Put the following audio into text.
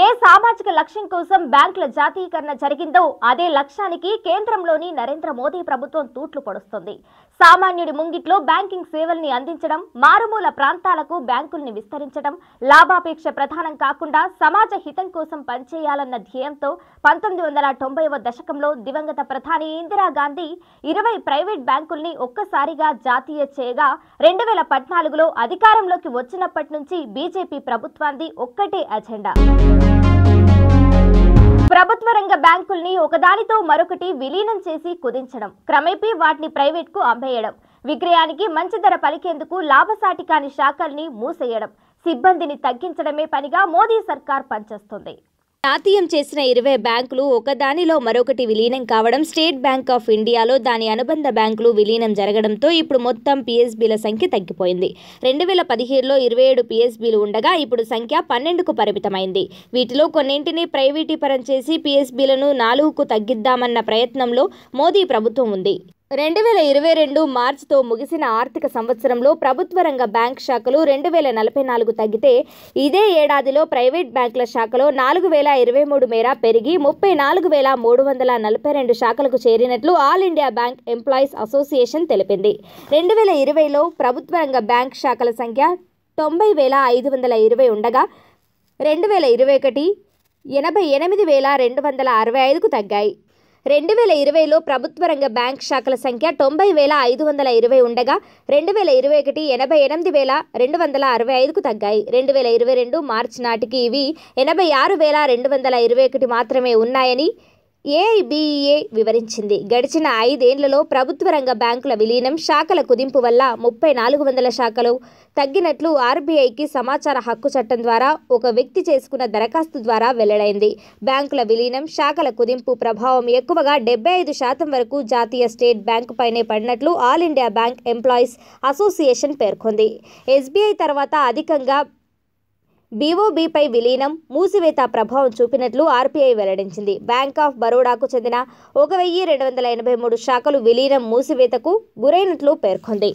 ఏ సామాజిక లక్ష్యం కోసం బ్యాంకుల జాతీయకరణ జరిగిందో అదే లక్ష్యానికి కేంద్రంలోని నరేంద్ర మోదీ ప్రభుత్వం తూట్లు పొడుస్తుంది సామాన్యుడి ముంగిట్లో బ్యాంకింగ్ సేవల్ని అందించడం మారుమూల ప్రాంతాలకు బ్యాంకుల్ని విస్తరించడం లాభాపేక్ష ప్రధానం కాకుండా సమాజ హితం కోసం పనిచేయాలన్న ధ్యేయంతో పంతొమ్మిది వందల తొంభైవ దశకంలో దివంగత ప్రధాని ఇందిరాగాంధీ ఇరవై ప్రైవేట్ బ్యాంకుల్ని ఒక్కసారిగా జాతీయ చేయగా రెండు వేల పద్నాలుగులో అధికారంలోకి వచ్చినప్పటి నుంచి బీజేపీ ప్రభుత్వాన్ని ఒక్కటే అజెండా ప్రభుత్వ రంగ బ్యాంకుల్ని ఒకదానితో మరొకటి విలీనం చేసి కుదించడం క్రమేపీ వాటిని ప్రైవేట్కు అమ్మేయడం విక్రయానికి మంచి ధర పలికేందుకు లాభసాటి కాని శాఖల్ని మూసేయడం సిబ్బందిని తగ్గించడమే పనిగా మోదీ సర్కార్ పనిచేస్తోంది జాతీయం చేసిన ఇరవై బ్యాంకులు ఒకదానిలో మరొకటి విలీనం కావడం స్టేట్ బ్యాంక్ ఆఫ్ ఇండియాలో దాని అనుబంధ బ్యాంకులు విలీనం జరగడంతో ఇప్పుడు మొత్తం పిఎస్బీల సంఖ్య తగ్గిపోయింది రెండు వేల పదిహేడులో ఇరవై ఏడు పిఎస్బీలు ఉండగా ఇప్పుడు సంఖ్య పన్నెండుకు పరిమితమైంది వీటిలో కొన్నింటిని ప్రైవేటీపరం చేసి పిఎస్బీలను నాలుగుకు తగ్గిద్దామన్న ప్రయత్నంలో మోదీ ప్రభుత్వం ఉంది రెండు వేల ఇరవై రెండు మార్చితో ముగిసిన ఆర్థిక సంవత్సరంలో ప్రభుత్వ రంగ బ్యాంక్ శాఖలు రెండు వేల నలభై నాలుగు తగ్గితే ఇదే ఏడాదిలో ప్రైవేట్ బ్యాంకుల శాఖలో నాలుగు వేల ఇరవై మూడు మేర పెరిగి ముప్పై నాలుగు వేల మూడు వందల నలభై రెండు శాఖలకు చేరినట్లు all India bank employees association తెలిపింది రెండు వేల ఇరవైలో ప్రభుత్వ రంగ బ్యాంక్ శాఖల సంఖ్య తొంభై వేల ఐదు వందల ఇరవై ఉండగా రెండు వేల ఇరవై ఒకటి ఎనభై ఎనిమిది వేల రెండు వందల అరవై ఐదుకు తగ్గాయి రెండు వేల ఇరవైలో ప్రభుత్వ రంగ బ్యాంక్ శాఖల సంఖ్య తొంభై వేల ఐదు వందల ఇరవై ఉండగా రెండు వేల ఇరవై ఒకటి ఎనభై ఎనిమిది వేల రెండు వందల అరవై ఐదుకు తగ్గాయి రెండు వేల ఇరవై రెండు మార్చి నాటికి ఇవి ఎనభై ఆరు వేల రెండు వందల ఇరవై ఒకటి మాత్రమే ఉన్నాయని ఏఐబిఈఏ వివరించింది గడిచిన ఐదేళ్లలో ప్రభుత్వ రంగ బ్యాంకుల విలీనం శాఖల కుదింపు వల్ల ముప్పై నాలుగు వందల శాఖలు తగ్గినట్లు ఆర్బీఐకి సమాచార హక్కు చట్టం ద్వారా ఒక వ్యక్తి చేసుకున్న దరఖాస్తు ద్వారా వెల్లడైంది బ్యాంకుల విలీనం శాఖల కుదింపు ప్రభావం ఎక్కువగా డెబ్బై ఐదు శాతం వరకు జాతీయ స్టేట్ బ్యాంకు పైనే పడినట్లు all India bank employees association పేర్కొంది ఎస్బీఐ తర్వాత అధికంగా బీఓబీపై విలీనం మూసివేత ప్రభావం చూపినట్లు ఆర్బీఐ వెల్లడించింది బ్యాంక్ ఆఫ్ బరోడాకు చెందిన ఒక వెయ్యి రెండు వందల ఎనభై మూడు శాఖలు విలీనం మూసివేతకు గురైనట్లు పేర్కొంది